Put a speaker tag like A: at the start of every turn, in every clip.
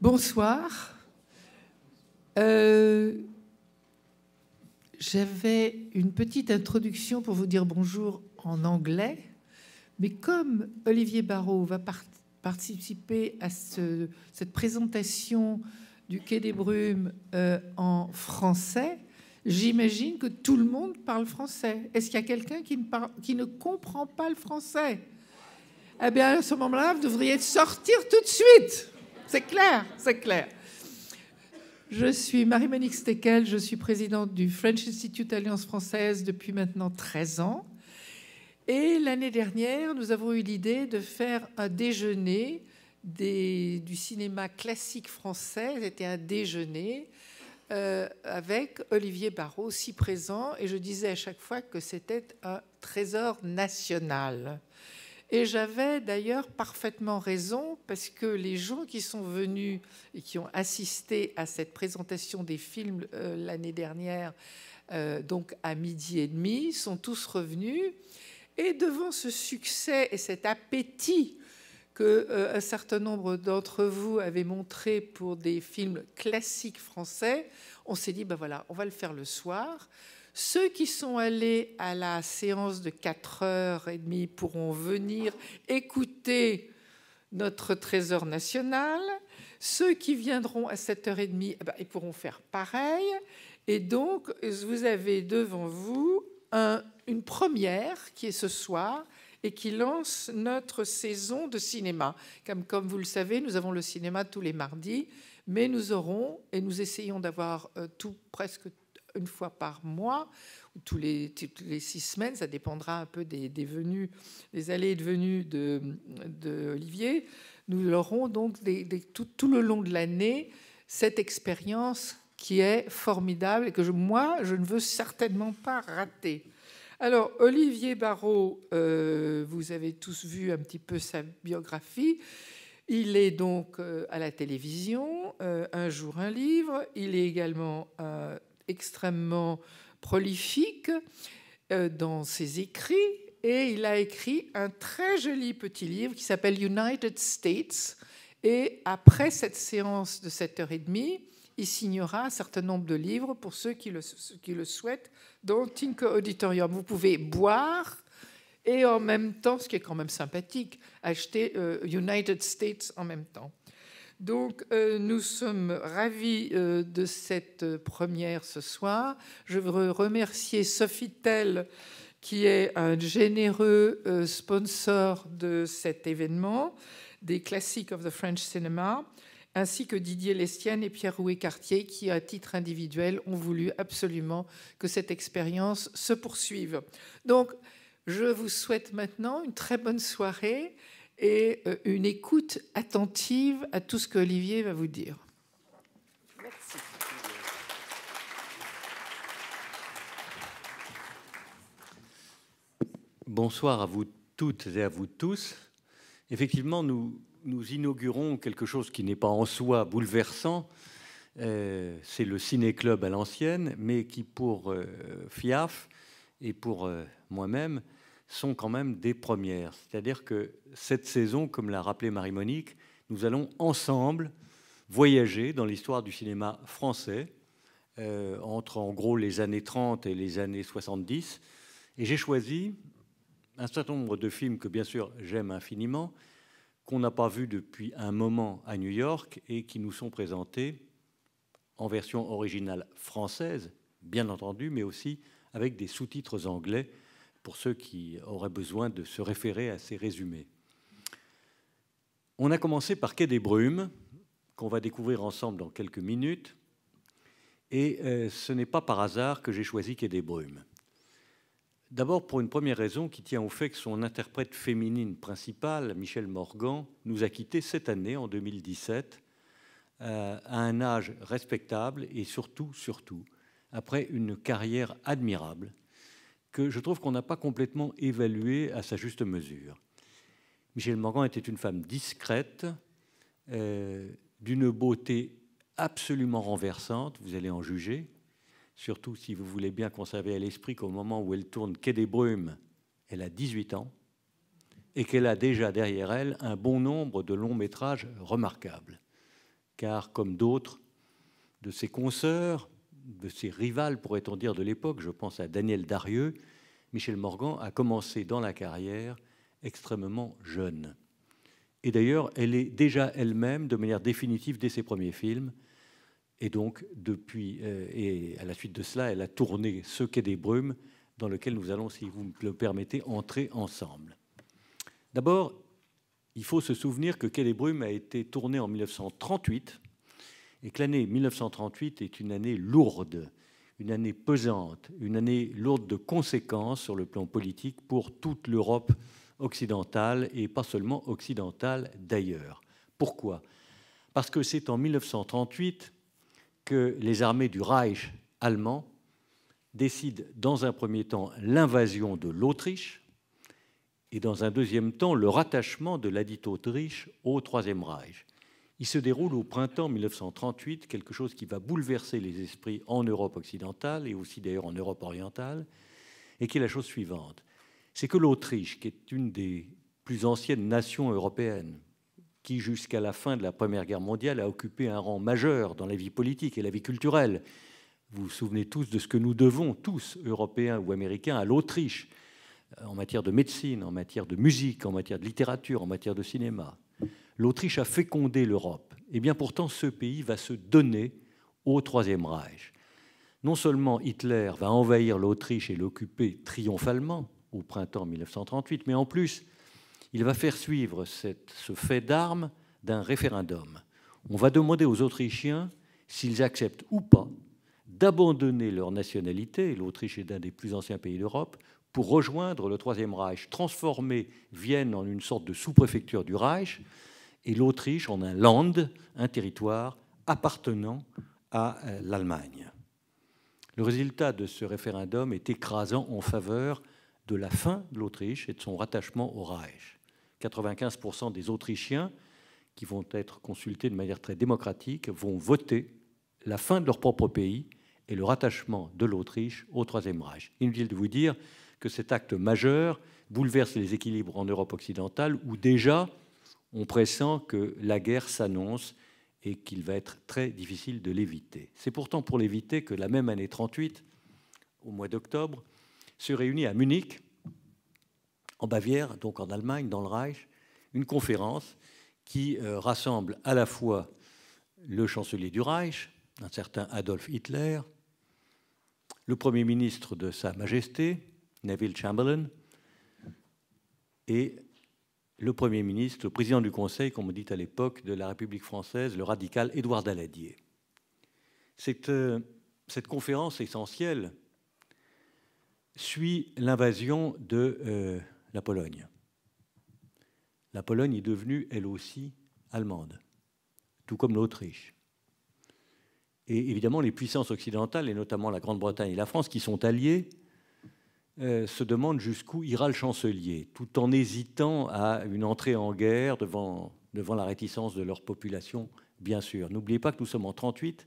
A: Bonsoir. Euh, j'avais une petite introduction pour vous dire bonjour en anglais, mais comme Olivier Barrault va participer à cette présentation du Quai des Brumes euh, en français, j'imagine que tout le monde parle français. Est-ce qu'il y a quelqu'un qui, ne comprend pas le français Eh bien, à ce moment-là, vous devriez sortir tout de suite. C'est clair, c'est clair. Je suis Marie-Monique Steckel, je suis présidente du French Institute Alliance Française depuis maintenant 13 ans. Et l'année dernière, nous avons eu l'idée de faire un déjeuner du cinéma classique français. C'était un déjeuner euh, avec Olivier Barrault, si présent. Et je disais à chaque fois que c'était un trésor national. Et j'avais d'ailleurs parfaitement raison parce que les gens qui sont venus et qui ont assisté à cette présentation des films euh, l'année dernière, euh, donc à midi et demi, sont tous revenus. Et devant ce succès et cet appétit que euh, un certain nombre d'entre vous avaient montré pour des films classiques français, on s'est dit ben voilà, on va le faire le soir. Ceux qui sont allés à la séance de 4h30 pourront venir écouter notre trésor national. Ceux qui viendront à 7h30, demie eh ben, ils pourront faire pareil. Et donc, vous avez devant vous une première qui est ce soir et qui lance notre saison de cinéma. Comme, vous le savez, nous avons le cinéma tous les mardis, mais nous aurons, et nous essayons d'avoir euh, tout, presque une fois par mois, ou tous les, toutes les six semaines, ça dépendra un peu des, des venues, allées et de venues de, Olivier. Nous aurons donc tout, le long de l'année cette expérience qui est formidable et que moi, je ne veux certainement pas rater. Alors, Olivier Barrault, euh, vous avez tous vu un petit peu sa biographie. Il est donc euh, à la télévision, euh, un jour un livre, il est également un extrêmement prolifique euh, dans ses écrits et il a écrit un très joli petit livre qui s'appelle United States. Et après cette séance de 7h30, il signera un certain nombre de livres pour ceux qui le, qui le souhaitent dans Tinker Auditorium. Vous pouvez boire et en même temps, ce qui est quand même sympathique, acheter euh, United States en même temps. Donc euh, nous sommes ravis euh, de cette première ce soir. Je veux remercier Sophie Tell qui est un généreux euh, sponsor de cet événement, des classiques of the French Cinema, ainsi que Didier Lestienne et Pierre Rouet-Cartier, qui, à titre individuel, ont voulu absolument que cette expérience se poursuive. Donc, je vous souhaite maintenant une très bonne soirée et euh, une écoute attentive à tout ce que Olivier va vous dire. Merci.
B: Bonsoir à vous toutes et à vous tous. Effectivement, nous, inaugurons quelque chose qui n'est pas en soi bouleversant. Euh, c'est le ciné-club à l'ancienne, mais qui pour FIAF euh, et pour moi-même sont quand même des premières. C'est-à-dire que cette saison, comme l'a rappelé Marie-Monique, nous allons ensemble voyager dans l'histoire du cinéma français, euh, entre en gros les années 30 et les années 70. Et j'ai choisi un certain nombre de films que bien sûr j'aime infiniment, qu'on n'a pas vus depuis un moment à New York et qui nous sont présentés en version originale française, bien entendu, mais aussi avec des sous-titres anglais pour ceux qui auraient besoin de se référer à ces résumés. On a commencé par Quai des Brumes, qu'on va découvrir ensemble dans quelques minutes. Et euh, ce n'est pas par hasard que j'ai choisi Quai des Brumes. D'abord pour une première raison qui tient au fait que son interprète féminine principale, Michelle Morgan, nous a quittés cette année, en 2017, euh, à un âge respectable et surtout, surtout, après une carrière admirable que je trouve qu'on n'a pas complètement évalué à sa juste mesure. Michel Morgan était une femme discrète, euh, d'une beauté absolument renversante, vous allez en juger, surtout si vous voulez bien conserver à l'esprit qu'au moment où elle tourne Quai des Brumes, elle a 18 ans et qu'elle a déjà derrière elle un bon nombre de longs métrages remarquables. Car, comme d'autres de ses consoeurs, de ses rivales, pourrait-on dire, de l'époque, je pense à Daniel Darieux, Michel Morgan a commencé dans la carrière extrêmement jeune. Et d'ailleurs, elle est déjà elle-même, de manière définitive, dès ses premiers films. Et donc, depuis, euh, et à la suite de cela, elle a tourné Ce Quai des Brumes, dans lequel nous allons, si vous me le permettez, entrer ensemble. D'abord, il faut se souvenir que Quai des Brumes a été tourné en 1938 et que l'année 1938 est une année lourde, une année pesante, une année lourde de conséquences sur le plan politique pour toute l'Europe occidentale et pas seulement occidentale d'ailleurs. Pourquoi Parce que c'est en 1938 que les armées du Reich allemand décident dans un premier temps l'invasion de l'Autriche et dans un deuxième temps le rattachement de ladite Autriche au Troisième Reich. Il se déroule au printemps 1938, quelque chose qui va bouleverser les esprits en Europe occidentale et aussi d'ailleurs en Europe orientale, et qui est la chose suivante. C'est que l'Autriche, qui est une des plus anciennes nations européennes, qui jusqu'à la fin de la Première Guerre mondiale a occupé un rang majeur dans la vie politique et la vie culturelle, vous vous souvenez tous de ce que nous devons, tous, Européens ou Américains, à l'Autriche, en matière de médecine, en matière de musique, en matière de littérature, en matière de cinéma l'Autriche a fécondé l'Europe. Et eh bien pourtant, ce pays va se donner au Troisième Reich. Non seulement Hitler va envahir l'Autriche et l'occuper triomphalement au printemps 1938, mais en plus, il va faire suivre ce fait d'armes d'un référendum. On va demander aux Autrichiens s'ils acceptent ou pas d'abandonner leur nationalité, l'Autriche est un des plus anciens pays d'Europe, pour rejoindre le Troisième Reich, transformer Vienne en une sorte de sous-préfecture du Reich, et l'Autriche en un land, un territoire appartenant à euh, l'Allemagne. Le résultat de ce référendum est écrasant en faveur de la fin de l'Autriche et de son rattachement au Reich. 95% des Autrichiens qui vont être consultés de manière très démocratique vont voter la fin de leur propre pays et le rattachement de l'Autriche au Troisième Reich. Inutile de vous dire que cet acte majeur bouleverse les équilibres en Europe occidentale où déjà on pressent que la guerre s'annonce et qu'il va être très difficile de l'éviter. C'est pourtant pour l'éviter que la même année 38, au mois d'octobre, se réunit à Munich, en Bavière, donc en Allemagne, dans le Reich, une conférence qui euh, rassemble à la fois le chancelier du Reich, un certain Adolf Hitler, le Premier ministre de Sa Majesté, Neville Chamberlain, et le Premier ministre, le président du Conseil, comme on dit à l'époque, de la République française, le radical Édouard Daladier. Cette, euh, cette conférence essentielle suit l'invasion de euh, la Pologne. La Pologne est devenue, elle aussi, allemande, tout comme l'Autriche. Et évidemment, les puissances occidentales, et notamment la Grande-Bretagne et la France, qui sont alliées, euh, se demande jusqu'où ira le chancelier, tout en hésitant à une entrée en guerre devant, devant la réticence de leur population, bien sûr. N'oubliez pas que nous sommes en 1938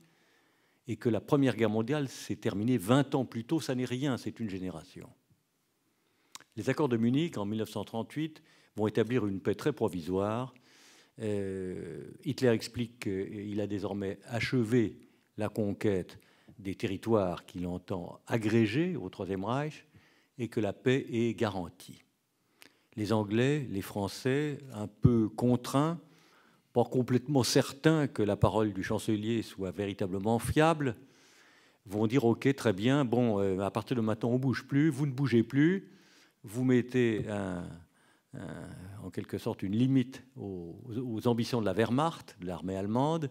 B: et que la Première Guerre mondiale s'est terminée 20 ans plus tôt, ça n'est rien, c'est une génération. Les accords de Munich en 1938 vont établir une paix très provisoire. Euh, Hitler explique qu'il a désormais achevé la conquête des territoires qu'il entend agréger au Troisième Reich et que la paix est garantie. Les Anglais, les Français, un peu contraints, pas complètement certains que la parole du chancelier soit véritablement fiable, vont dire OK, très bien, bon, euh, à partir de maintenant, on ne bouge plus, vous ne bougez plus, vous mettez en quelque sorte une limite aux, aux ambitions de la Wehrmacht, de l'armée allemande,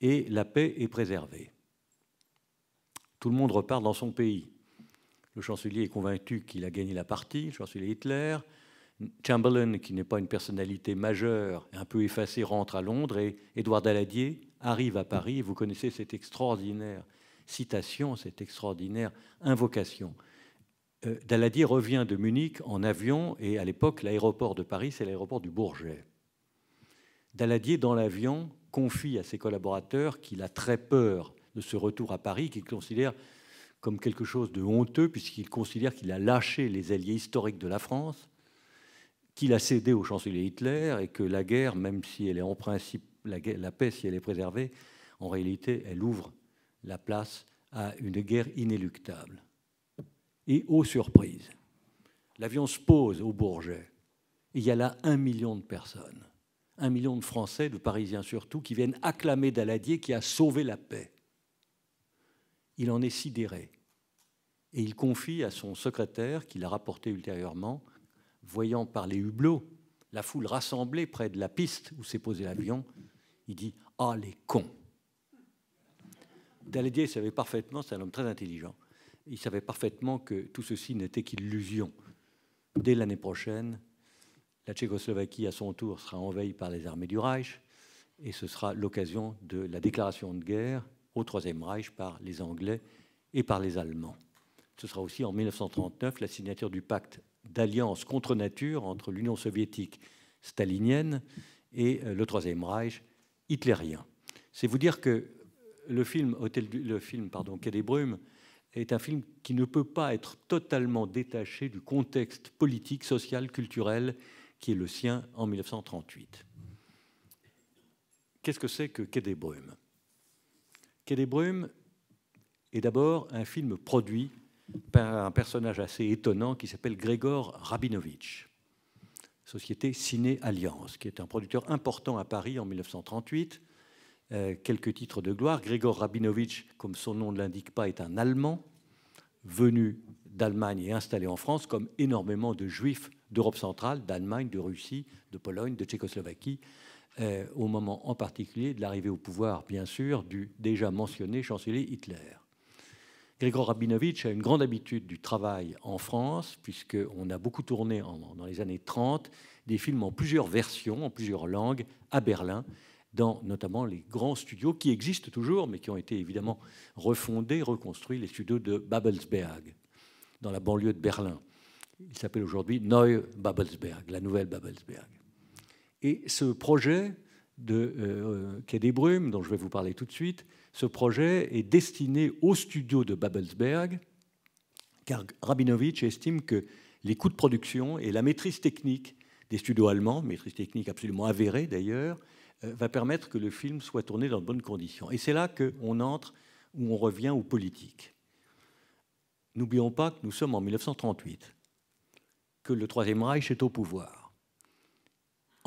B: et la paix est préservée. Tout le monde repart dans son pays. Le chancelier est convaincu qu'il a gagné la partie, le chancelier Hitler. Chamberlain, qui n'est pas une personnalité majeure, un peu effacée, rentre à Londres et Édouard Daladier arrive à Paris. Vous connaissez cette extraordinaire citation, cette extraordinaire invocation. Euh, Daladier revient de Munich en avion et à l'époque, l'aéroport de Paris, c'est l'aéroport du Bourget. Daladier, dans l'avion, confie à ses collaborateurs qu'il a très peur de ce retour à Paris, qu'il considère comme quelque chose de honteux, puisqu'il considère qu'il a lâché les alliés historiques de la France, qu'il a cédé au chancelier Hitler, et que la guerre, même si elle est en principe, la, paix, si elle est préservée, en réalité, elle ouvre la place à une guerre inéluctable. Et aux surprises, l'avion se pose au Bourget. Et il y a là un million de personnes, un million de Français, de Parisiens surtout, qui viennent acclamer Daladier qui a sauvé la paix. Il en est sidéré. Et il confie à son secrétaire, qu'il a rapporté ultérieurement, voyant par les hublots la foule rassemblée près de la piste où s'est posé l'avion, il dit Ah, les cons Daladier savait parfaitement, c'est un homme très intelligent, il savait parfaitement que tout ceci n'était qu'illusion. Dès l'année prochaine, la Tchécoslovaquie, à son tour, sera envahie par les armées du Reich, et ce sera l'occasion de la déclaration de guerre au Troisième Reich par les Anglais et par les Allemands. Ce sera aussi en 1939 la signature du pacte d'alliance contre nature entre l'Union soviétique stalinienne et euh, le Troisième Reich hitlérien. C'est vous dire que le film, Hôtel le film pardon, des Brumes est un film qui ne peut pas être totalement détaché du contexte politique, social, culturel qui est le sien en 1938. Qu'est-ce que c'est que Quai des Quai des Brumes est d'abord un film produit par un personnage assez étonnant qui s'appelle Grégor Rabinovitch, société Ciné Alliance, qui est un producteur important à Paris en 1938. Euh, quelques titres de gloire. Grégor Rabinovitch, comme son nom ne l'indique pas, est un Allemand venu d'Allemagne et installé en France, comme énormément de Juifs d'Europe centrale, d'Allemagne, de Russie, de Pologne, de Tchécoslovaquie, euh, au moment en particulier de l'arrivée au pouvoir, bien sûr, du déjà mentionné chancelier Hitler. Grégor Rabinovitch a une grande habitude du travail en France, puisqu'on a beaucoup tourné dans les années 30 des films en plusieurs versions, en plusieurs langues, à Berlin, dans notamment les grands studios qui existent toujours, mais qui ont été évidemment refondés, reconstruits, les studios de Babelsberg, dans la banlieue de Berlin. Il s'appelle aujourd'hui Neue Babelsberg, la nouvelle Babelsberg. Et ce projet de euh, euh, Quai des Brumes, dont je vais vous parler tout de suite, ce projet est destiné aux studios de Babelsberg, car Rabinovich estime que les coûts de production et la maîtrise technique des studios allemands, maîtrise technique absolument avérée d'ailleurs, euh, va permettre que le film soit tourné dans de bonnes conditions. Et c'est là qu'on entre, où on revient aux politiques. N'oublions pas que nous sommes en 1938, que le Troisième Reich est au pouvoir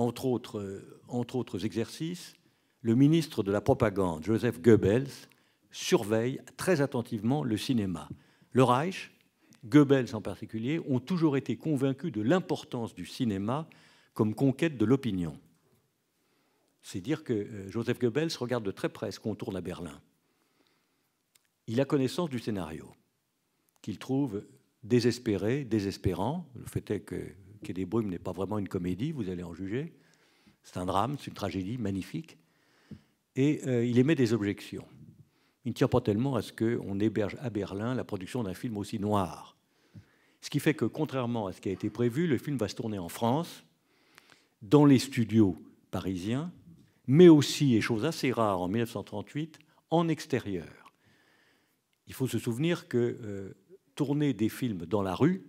B: euh, entre autres, exercices, le ministre de la Propagande, Joseph Goebbels, surveille très attentivement le cinéma. Le Reich, Goebbels en particulier, ont toujours été convaincus de l'importance du cinéma comme conquête de l'opinion. C'est dire que euh, Joseph Goebbels regarde de très près ce qu'on tourne à Berlin. Il a connaissance du scénario, qu'il trouve désespéré, désespérant. Le fait est que Quai des Brumes n'est pas vraiment une comédie, vous allez en juger. C'est un drame, c'est une tragédie magnifique. Et euh, il émet des objections. Il ne tient pas tellement à ce qu'on héberge à Berlin la production d'un film aussi noir. Ce qui fait que, contrairement à ce qui a été prévu, le film va se tourner en France, dans les studios parisiens, mais aussi, et chose assez rare en 1938, en extérieur. Il faut se souvenir que euh, tourner des films dans la rue,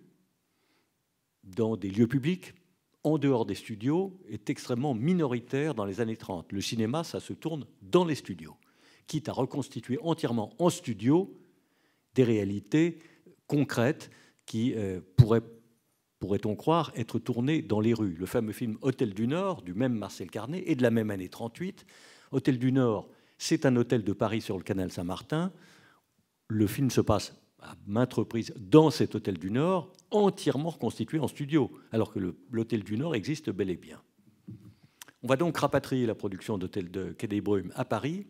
B: dans des lieux publics, en dehors des studios, est extrêmement minoritaire dans les années 30. Le cinéma, ça se tourne dans les studios, quitte à reconstituer entièrement en studio des réalités concrètes qui euh, pourraient, pourrait-on croire, être tournées dans les rues. Le fameux film Hôtel du Nord, du même Marcel Carnet, et de la même année 38. Hôtel du Nord, c'est un hôtel de Paris sur le canal Saint-Martin. Le film se passe à maintes reprises dans cet hôtel du Nord, entièrement reconstitué en studio, alors que l'hôtel du Nord existe bel et bien. On va donc rapatrier la production d'hôtel de Quai des Brumes à Paris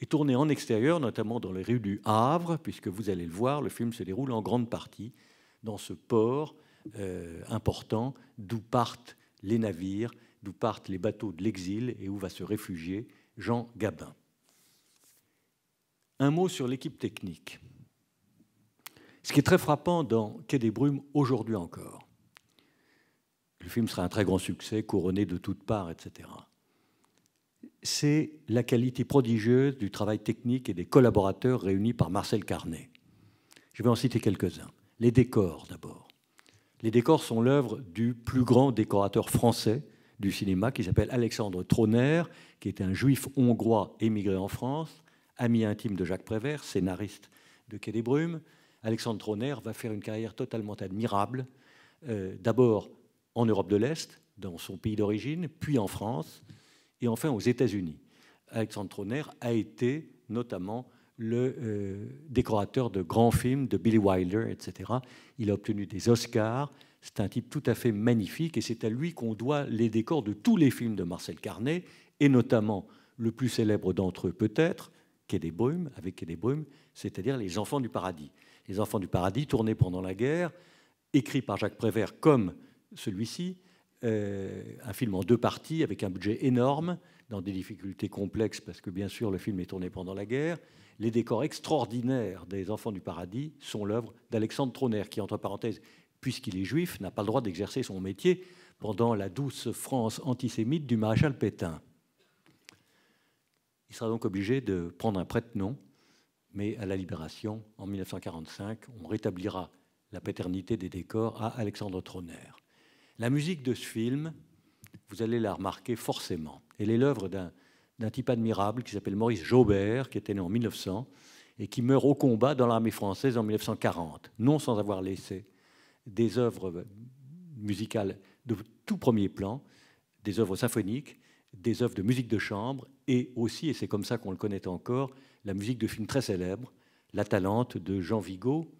B: et tourner en extérieur, notamment dans les rues du Havre, puisque vous allez le voir, le film se déroule en grande partie dans ce port euh, important d'où partent les navires, d'où partent les bateaux de l'exil et où va se réfugier Jean Gabin. Un mot sur l'équipe technique. Ce qui est très frappant dans Quai des Brumes aujourd'hui encore. Le film sera un très grand succès, couronné de toutes parts, etc. C'est la qualité prodigieuse du travail technique et des collaborateurs réunis par Marcel Carnet. Je vais en citer quelques-uns. Les décors d'abord. Les décors sont l'œuvre du plus grand décorateur français du cinéma qui s'appelle Alexandre Tronner, qui est un juif hongrois émigré en France, ami intime de Jacques Prévert, scénariste de Quai des Brumes. Alexandre Troner va faire une carrière totalement admirable, euh, d'abord en Europe de l'Est, dans son pays d'origine, puis en France, et enfin aux États-Unis. Alexandre Troner a été notamment le euh, décorateur de grands films de Billy Wilder, etc. Il a obtenu des Oscars. C'est un type tout à fait magnifique et c'est à lui qu'on doit les décors de tous les films de Marcel Carnet, et notamment le plus célèbre d'entre eux peut-être, Quai des Brumes, avec Quai des Brumes, c'est-à-dire Les Enfants du Paradis. Les Enfants du Paradis, tourné pendant la guerre, écrit par Jacques Prévert comme celui-ci, euh, un film en deux parties avec un budget énorme, dans des difficultés complexes parce que bien sûr le film est tourné pendant la guerre. Les décors extraordinaires des Enfants du Paradis sont l'œuvre d'Alexandre Tronner, qui, entre parenthèses, puisqu'il est juif, n'a pas le droit d'exercer son métier pendant la douce France antisémite du maréchal Pétain. Il sera donc obligé de prendre un prête-nom mais à la Libération, en 1945, on rétablira la paternité des décors à Alexandre Tronner. La musique de ce film, vous allez la remarquer forcément. Elle est l'œuvre d'un type admirable qui s'appelle Maurice Jaubert, qui était né en 1900 et qui meurt au combat dans l'armée française en 1940, non sans avoir laissé des œuvres musicales de tout premier plan, des œuvres symphoniques, des œuvres de musique de chambre, et aussi, et c'est comme ça qu'on le connaît encore, la musique de films très célèbres, La Talente de Jean Vigo,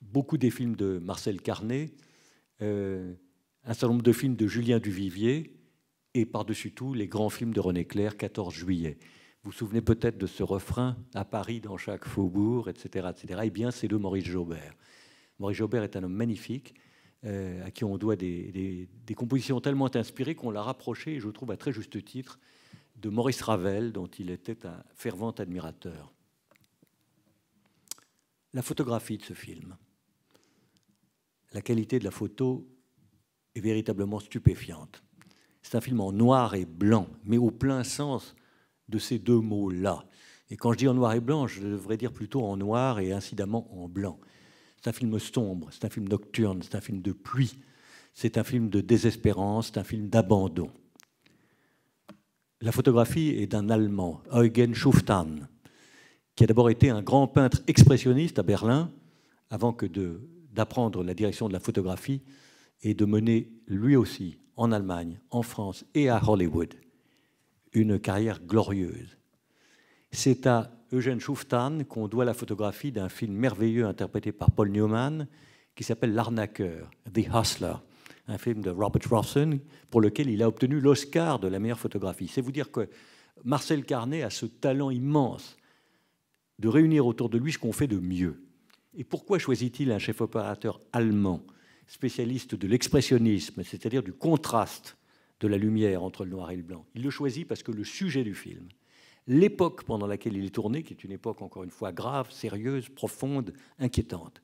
B: beaucoup des films de Marcel Carnet, euh, un certain nombre de films de Julien Duvivier, et par-dessus tout, les grands films de René Clair, 14 juillet. Vous vous souvenez peut-être de ce refrain à Paris, dans chaque faubourg, etc. etc. Eh bien, c'est de Maurice Jaubert. Maurice Jaubert est un homme magnifique, euh, à qui on doit des, des compositions tellement inspirées qu'on l'a rapproché, et je trouve à très juste titre, de Maurice Ravel, dont il était un fervent admirateur. La photographie de ce film. La qualité de la photo est véritablement stupéfiante. C'est un film en noir et blanc, mais au plein sens de ces deux mots-là. Et quand je dis en noir et blanc, je devrais dire plutôt en noir et incidemment en blanc. C'est un film sombre, c'est un film nocturne, c'est un film de pluie, c'est un film de désespérance, c'est un film d'abandon. La photographie est d'un Allemand, Eugen Schuftan, qui a d'abord été un grand peintre expressionniste à Berlin, avant que d'apprendre la direction de la photographie et de mener lui aussi en Allemagne, en France et à Hollywood une carrière glorieuse. C'est à Eugen Schuftan qu'on doit la photographie d'un film merveilleux interprété par Paul Newman qui s'appelle L'arnaqueur, The Hustler, un film de Robert Rawson, pour lequel il a obtenu l'Oscar de la meilleure photographie. C'est vous dire que Marcel Carnet a ce talent immense de réunir autour de lui ce qu'on fait de mieux. Et pourquoi choisit-il un chef opérateur allemand, spécialiste de l'expressionnisme, c'est-à-dire du contraste de la lumière entre le noir et le blanc Il le choisit parce que le sujet du film, l'époque pendant laquelle il est tourné, qui est une époque encore une fois grave, sérieuse, profonde, inquiétante,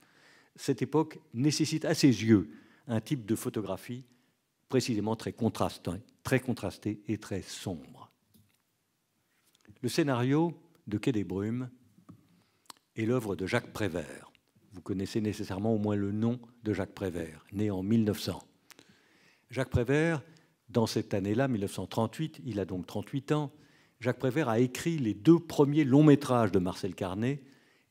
B: cette époque nécessite à ses yeux un type de photographie précisément très contrasté, très et très sombre. Le scénario de Quai des Brumes est l'œuvre de Jacques Prévert. Vous connaissez nécessairement au moins le nom de Jacques Prévert, né en 1900. Jacques Prévert, dans cette année-là, 1938, il a donc 38 ans, Jacques Prévert a écrit les deux premiers longs métrages de Marcel Carnet,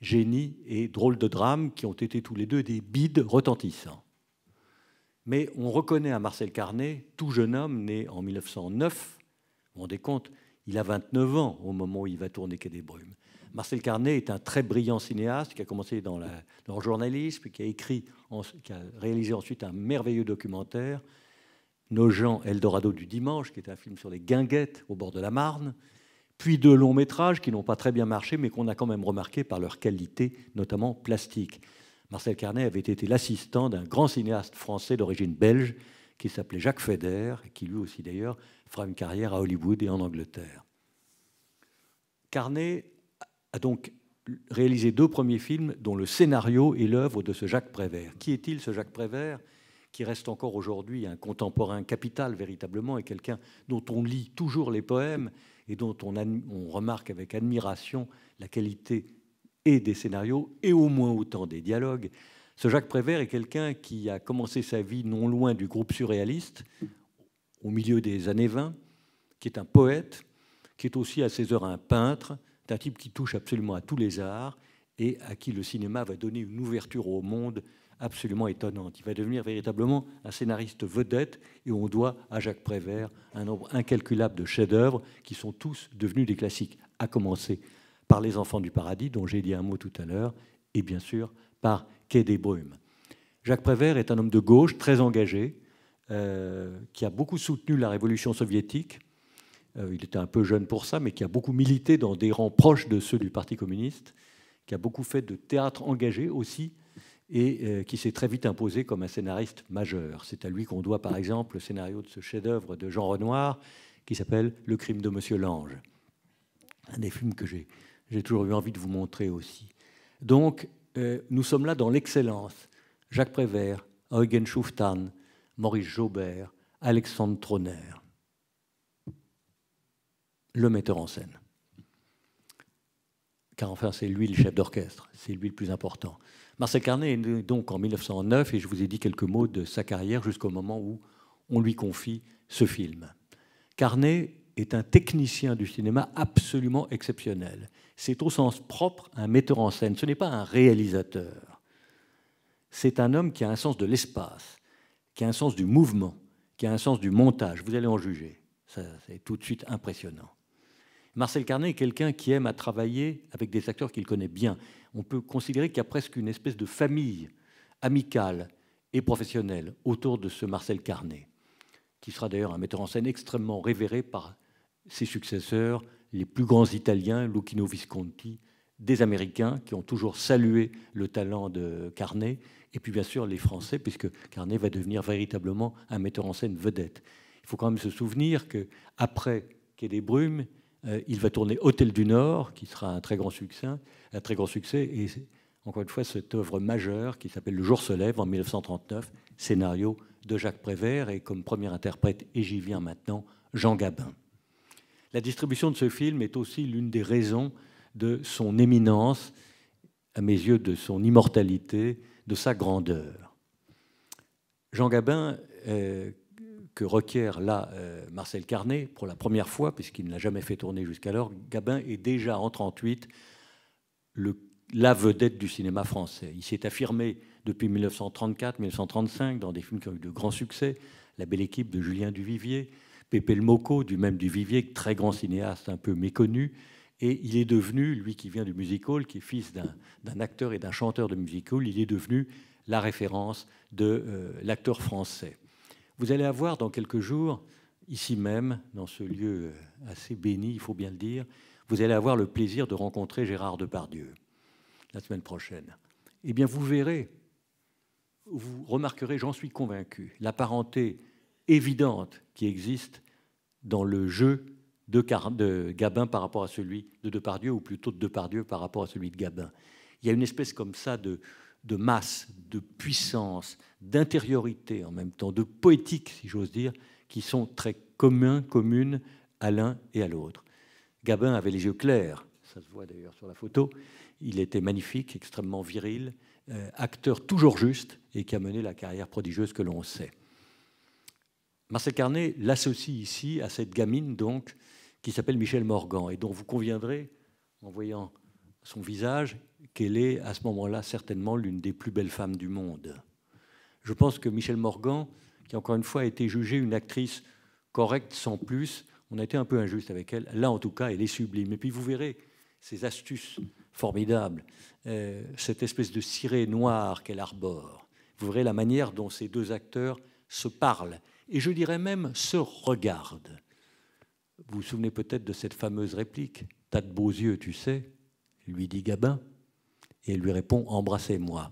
B: Génie et Drôle de drame, qui ont été tous les deux des bides retentissants. Mais on reconnaît à Marcel Carnet, tout jeune homme né en 1909, vous vous rendez compte, il a 29 ans au moment où il va tourner Quai des Brumes. Marcel Carnet est un très brillant cinéaste qui a commencé dans, le journalisme, qui a écrit, qui a réalisé ensuite un merveilleux documentaire, Nos gens, Eldorado du dimanche, qui est un film sur les guinguettes au bord de la Marne, puis deux longs métrages qui n'ont pas très bien marché, mais qu'on a quand même remarqué par leur qualité, notamment plastique. Marcel Carnet avait été l'assistant d'un grand cinéaste français d'origine belge qui s'appelait Jacques Feder, qui lui aussi d'ailleurs fera une carrière à Hollywood et en Angleterre. Carnet a donc réalisé deux premiers films dont le scénario est l'œuvre de ce Jacques Prévert. Qui est-il ce Jacques Prévert qui reste encore aujourd'hui un contemporain capital véritablement et quelqu'un dont on lit toujours les poèmes et dont on, on remarque avec admiration la qualité et des scénarios et au moins autant des dialogues. Ce Jacques Prévert est quelqu'un qui a commencé sa vie non loin du groupe surréaliste, au milieu des années 20, qui est un poète, qui est aussi à ses heures un peintre, d'un type qui touche absolument à tous les arts et à qui le cinéma va donner une ouverture au monde absolument étonnante. Il va devenir véritablement un scénariste vedette et on doit à Jacques Prévert un nombre incalculable de chefs-d'œuvre qui sont tous devenus des classiques, à commencer par les enfants du paradis, dont j'ai dit un mot tout à l'heure, et bien sûr par Quai des Brumes. Jacques Prévert est un homme de gauche très engagé, euh, qui a beaucoup soutenu la révolution soviétique. Euh, il était un peu jeune pour ça, mais qui a beaucoup milité dans des rangs proches de ceux du Parti communiste, qui a beaucoup fait de théâtre engagé aussi, et euh, qui s'est très vite imposé comme un scénariste majeur. C'est à lui qu'on doit par exemple le scénario de ce chef-d'œuvre de Jean Renoir qui s'appelle Le crime de Monsieur Lange, un des films que j'ai j'ai toujours eu envie de vous montrer aussi. Donc, euh, nous sommes là dans l'excellence. Jacques Prévert, Eugen Schuftan, Maurice Jaubert, Alexandre Tronner. Le metteur en scène. Car enfin, c'est lui le chef d'orchestre, c'est lui le plus important. Marcel Carnet est né donc en 1909 et je vous ai dit quelques mots de sa carrière jusqu'au moment où on lui confie ce film. Carnet est un technicien du cinéma absolument exceptionnel. C'est au sens propre un metteur en scène. Ce n'est pas un réalisateur. C'est un homme qui a un sens de l'espace, qui a un sens du mouvement, qui a un sens du montage. Vous allez en juger. C'est tout de suite impressionnant. Marcel Carnet est quelqu'un qui aime à travailler avec des acteurs qu'il connaît bien. On peut considérer qu'il y a presque une espèce de famille amicale et professionnelle autour de ce Marcel Carnet, qui sera d'ailleurs un metteur en scène extrêmement révéré par ses successeurs, les plus grands Italiens, Lucchino Visconti, des Américains qui ont toujours salué le talent de Carnet, et puis bien sûr les Français, puisque Carnet va devenir véritablement un metteur en scène vedette. Il faut quand même se souvenir que après Quai des Brumes, euh, il va tourner Hôtel du Nord, qui sera un très grand succès, un très grand succès, et encore une fois cette œuvre majeure qui s'appelle Le Jour se lève en 1939, scénario de Jacques Prévert et comme premier interprète, et j'y viens maintenant, Jean Gabin. La distribution de ce film est aussi l'une des raisons de son éminence, à mes yeux de son immortalité, de sa grandeur. Jean Gabin, euh, que requiert là euh, Marcel Carnet pour la première fois, puisqu'il ne l'a jamais fait tourner jusqu'alors, Gabin est déjà en 1938 la vedette du cinéma français. Il s'est affirmé depuis 1934-1935 dans des films qui ont eu de grands succès, La belle équipe de Julien Duvivier, Pépé le Moco, du même du Vivier, très grand cinéaste un peu méconnu. Et il est devenu, lui qui vient du music qui est fils d'un acteur et d'un chanteur de music il est devenu la référence de euh, l'acteur français. Vous allez avoir dans quelques jours, ici même, dans ce lieu euh, assez béni, il faut bien le dire, vous allez avoir le plaisir de rencontrer Gérard Depardieu la semaine prochaine. Eh bien, vous verrez, vous remarquerez, j'en suis convaincu, la parenté évidente qui existe dans le jeu de, Gabin par rapport à celui de Depardieu, ou plutôt de Depardieu par rapport à celui de Gabin. Il y a une espèce comme ça de, masse, de puissance, d'intériorité en même temps, de poétique, si j'ose dire, qui sont très communs, communes à l'un et à l'autre. Gabin avait les yeux clairs, ça se voit d'ailleurs sur la photo, il était magnifique, extrêmement viril, euh, acteur toujours juste et qui a mené la carrière prodigieuse que l'on sait. Marcel Carnet l'associe ici à cette gamine donc qui s'appelle Michel Morgan et dont vous conviendrez en voyant son visage qu'elle est à ce moment-là certainement l'une des plus belles femmes du monde. Je pense que Michel Morgan, qui encore une fois a été jugée une actrice correcte sans plus, on a été un peu injuste avec elle. Là, en tout cas, elle est sublime. Et puis vous verrez ces astuces formidables, euh, cette espèce de cirée noire qu'elle arbore. Vous verrez la manière dont ces deux acteurs se parlent et je dirais même se regarde. Vous vous souvenez peut-être de cette fameuse réplique T'as de beaux yeux, tu sais, lui dit Gabin, et elle lui répond Embrassez-moi.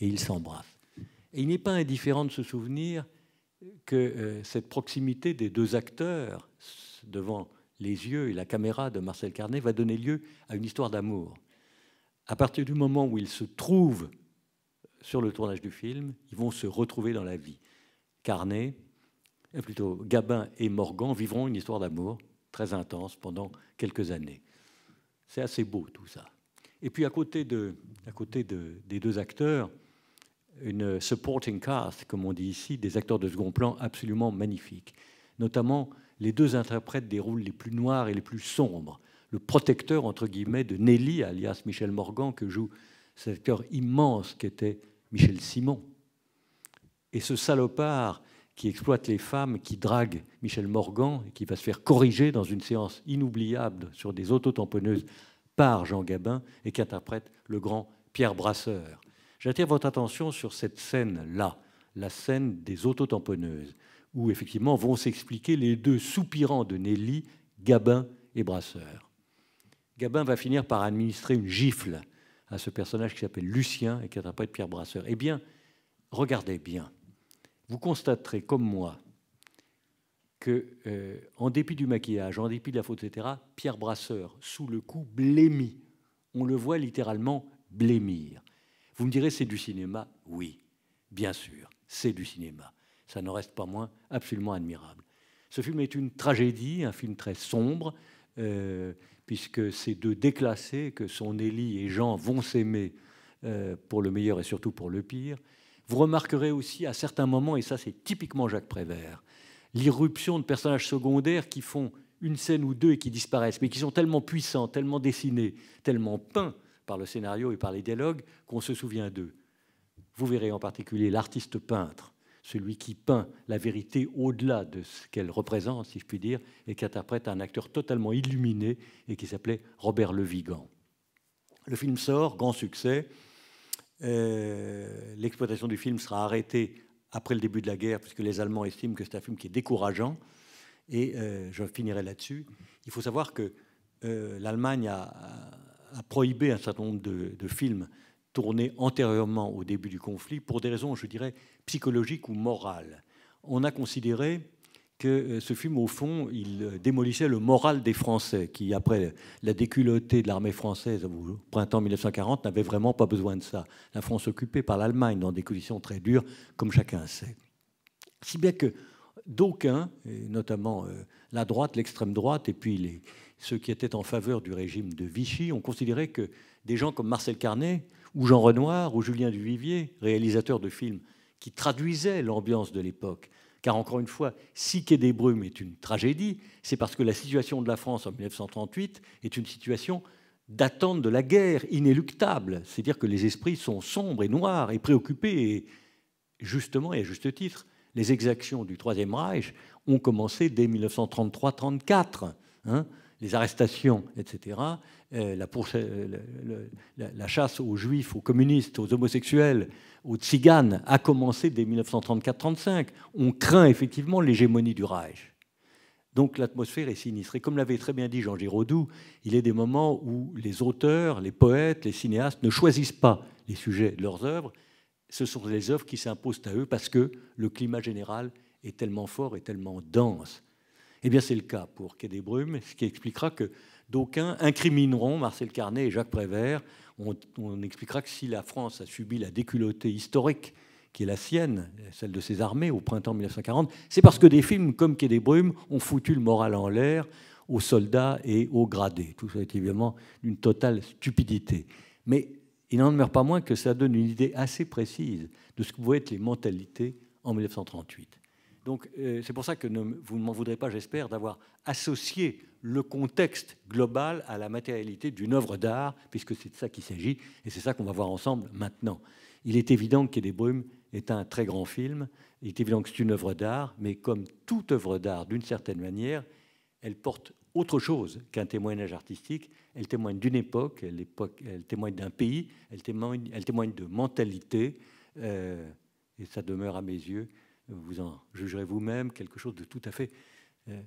B: Et il s'embrasse Et il n'est pas indifférent de se souvenir que euh, cette proximité des deux acteurs devant les yeux et la caméra de Marcel Carnet va donner lieu à une histoire d'amour. À partir du moment où ils se trouvent sur le tournage du film, ils vont se retrouver dans la vie. Carnet, euh, plutôt Gabin et Morgan vivront une histoire d'amour très intense pendant quelques années. C'est assez beau tout ça. Et puis à côté, de, à côté des deux acteurs, une supporting cast, comme on dit ici, des acteurs de second plan absolument magnifiques. Notamment, les deux interprètes des rôles les plus noirs et les plus sombres. Le protecteur, entre guillemets, de Nelly, alias Michel Morgan, que joue cet acteur immense qui était Michel Simon, et ce salopard qui exploite les femmes, qui drague Michel Morgan, et qui va se faire corriger dans une séance inoubliable sur des autotamponneuses par Jean Gabin, et qui interprète le grand Pierre Brasseur. J'attire votre attention sur cette scène-là, la scène des autotamponneuses, où effectivement vont s'expliquer les deux soupirants de Nelly, Gabin et Brasseur. Gabin va finir par administrer une gifle à ce personnage qui s'appelle Lucien et qui interprète Pierre Brasseur. Eh bien, regardez bien vous constaterez comme moi que, euh, en dépit du maquillage, en dépit de la faute, etc., Pierre Brasseur, sous le coup, blémit. On le voit littéralement blémir. Vous me direz, c'est du cinéma Oui, bien sûr, c'est du cinéma. Ça n'en reste pas moins absolument admirable. Ce film est une tragédie, un film très sombre, euh, puisque ces deux déclassés que sont Élie et Jean vont s'aimer euh, pour le meilleur et surtout pour le pire, vous remarquerez aussi à certains moments, et ça c'est typiquement Jacques Prévert, l'irruption de personnages secondaires qui font une scène ou deux et qui disparaissent, mais qui sont tellement puissants, tellement dessinés, tellement peints par le scénario et par les dialogues qu'on se souvient d'eux. Vous verrez en particulier l'artiste peintre, celui qui peint la vérité au-delà de ce qu'elle représente, si je puis dire, et qui interprète un acteur totalement illuminé et qui s'appelait Robert Le Vigan. Le film sort, grand succès, euh, l'exploitation du film sera arrêtée après le début de la guerre, puisque les Allemands estiment que c'est un film qui est décourageant. Et euh, je finirai là-dessus. Il faut savoir que euh, l'Allemagne a, prohibé un certain nombre de, films tournés antérieurement au début du conflit pour des raisons, je dirais, psychologiques ou morales. On a considéré que euh, ce film, au fond, il euh, démolissait le moral des Français, qui, après la déculottée de l'armée française au printemps 1940, n'avaient vraiment pas besoin de ça. La France occupée par l'Allemagne dans des conditions très dures, comme chacun sait. Si bien que d'aucuns, notamment euh, la droite, l'extrême droite, et puis ceux qui étaient en faveur du régime de Vichy, ont considéré que des gens comme Marcel Carnet, ou Jean Renoir, ou Julien Duvivier, réalisateurs de films qui traduisaient l'ambiance de l'époque, car encore une fois, si Quai des Brumes est une tragédie, c'est parce que la situation de la France en 1938 est une situation d'attente de la guerre inéluctable. C'est-à-dire que les esprits sont sombres et noirs et préoccupés. Et justement, et à juste titre, les exactions du Troisième Reich ont commencé dès 1933-34 les arrestations, etc., euh, euh, la, chasse aux juifs, aux communistes, aux homosexuels, aux tziganes a commencé dès 1934-35. On craint effectivement l'hégémonie du Reich. Donc l'atmosphère est sinistre. Et comme l'avait très bien dit Jean Giraudoux, il est des moments où les auteurs, les poètes, les cinéastes ne choisissent pas les sujets de leurs œuvres. Ce sont les œuvres qui s'imposent à eux parce que le climat général est tellement fort et tellement dense. Eh bien, c'est le cas pour Quai des Brumes, ce qui expliquera que d'aucuns incrimineront Marcel Carnet et Jacques Prévert. On, expliquera que si la France a subi la déculottée historique qui est la sienne, celle de ses armées au printemps 1940, c'est parce que des films comme Quai des Brumes ont foutu le moral en l'air aux soldats et aux gradés. Tout ça est évidemment d'une totale stupidité. Mais il n'en demeure pas moins que ça donne une idée assez précise de ce que pouvaient être les mentalités en 1938. Donc euh, c'est pour ça que vous ne m'en voudrez pas, j'espère, d'avoir associé le contexte global à la matérialité d'une œuvre d'art, puisque c'est de ça qu'il s'agit, et c'est ça qu'on va voir ensemble maintenant. Il est évident que des brumes est un très grand film, il est évident que c'est une œuvre d'art, mais comme toute œuvre d'art, d'une certaine manière, elle porte autre chose qu'un témoignage artistique, elle témoigne d'une époque, elle, témoigne d'un pays, elle témoigne, de mentalité, euh, et ça demeure à mes yeux vous en jugerez vous-même, quelque chose de tout à fait euh,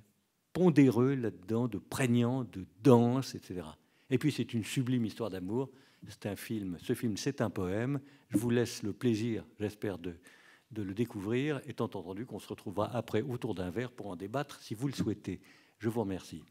B: pondéreux là-dedans, de prégnant, de dense, etc. Et puis c'est une sublime histoire d'amour. C'est un film. Ce film, c'est un poème. Je vous laisse le plaisir, j'espère, de le découvrir, étant entendu qu'on se retrouvera après autour d'un verre pour en débattre si vous le souhaitez. Je vous remercie.